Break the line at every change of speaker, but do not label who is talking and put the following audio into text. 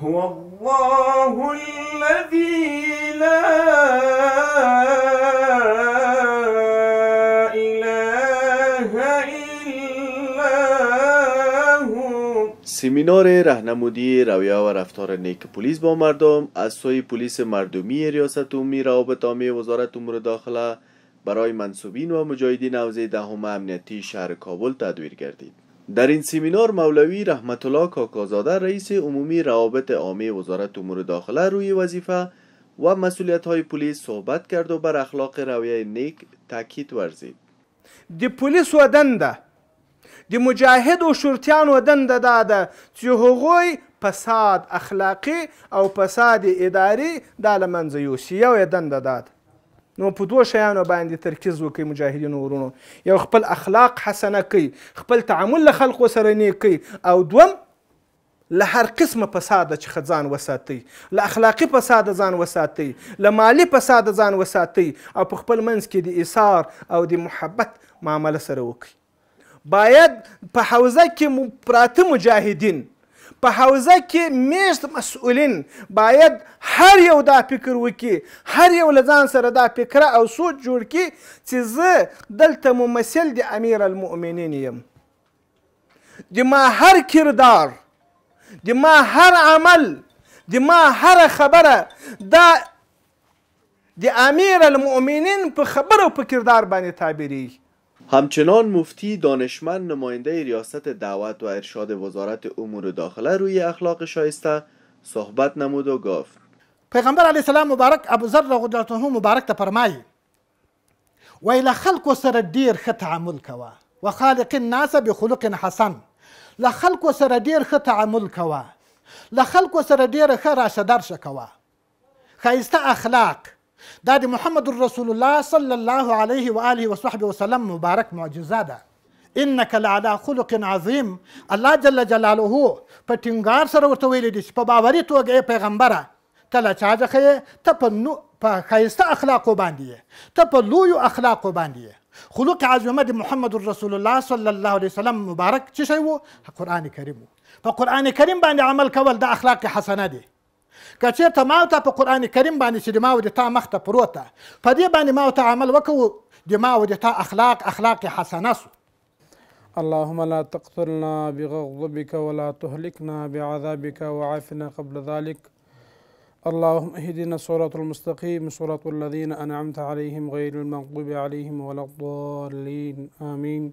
هو
رهنمودی رویه و رفتار نیک پلیس با مردم از سوی پلیس مردمی ریاست عمومی روابط عامه وزارت امور داخله برای منصوبین و مجاهدین حوزه دهم امنیتی شهر کابل تدویر گردید در این سمینار مولوی رحمت الله کاکازاده رئیس عمومی روابط عامه وزارت امور داخله روی وظیفه و مسئولیت های پلیس صحبت کرد و بر اخلاق رویه نیک تاکید ورزید د پولیسو دنده د
مجاهد او شرطیانو دنده دا ده چې هغوی فساد اخلاقی او فساد اداري دا له منځه یوسي یو یې دنده دا ده نو په دوه شیانو باندې تمرکز وکړئ مجاهدینو ورونو یو خپل اخلاق حسنه کوي خپل تعامل له خلقو سره نیک کوي او دوم له هر قسمه فساد چې ځان وساتي له اخلاقی فساد ځان وساتي له مالی فساد ځان وساتي او په خپل منځ کې د ایثار او د محبت معامله سره وکړي باید په حوزه کې پراته مجاهدین په حوزه کې میشت مسؤلین باید هر یو دا فکر وکړي هر یو له ځان سره دا فکره او سوچ جوړ کړي چې زه دلته ممثل د امیر المؤمنین یم د ما هر کردار د ما هر عمل د ما هر خبره دا د امیر المؤمنین
په خبره او په کردار باندې تعبیریږي همچنان مفتی دانشمند نماینده ریاست دعوت و ارشاد وزارت امور داخله روی اخلاق شایسته صحبت نمود و گفت
پیغمبر علیه السلام مبارک ابوذر رضی الله مبارک ته فرمایي وای له خلکو سره ډیر ښه تعامل کوه و خالق الناس بخلق حسن له خلکو سره ډیر ښه تعامل کوه له خلکو سره ډیر ښه راشه درشه کوه ښایسته اخلاق دا د محمد رسول الله صلی الله علیه و آله و صحبه وسلم مبارک معجزه ده انک لعلى خلق عظیم الله جل جلاله په ټینګار سره ورته ویلی دي چې په باوري توګه یې پیغمبره ته له چا څخه یې ته په نو په ښایسته اخلاقو باندې یې ته په لویو اخلاقو باندې یې خلوق عظمه د محمد رسول الله صلی الله علیه وسلم مبارک څه شی و قرآن کریم په قرآن کریم باندې عمل کول د اخلاق حسنه دي که چېرته ما ته په قرآن کریم باندې چې د ما او د تا مخ ته پروت ده په دې باندې ما او ته عمل وکړو د ما او د تا اخلاق اخلاق حسنه سو اللهم لا تقتلنا بغضبك ولا تهلكنا بعذابك وعافنا قبل ذلك اللهم اهدنا الصراط المستقيم صراط الذين أنعمت عليهم غير المغضوب عليهم ولا الضالين آمين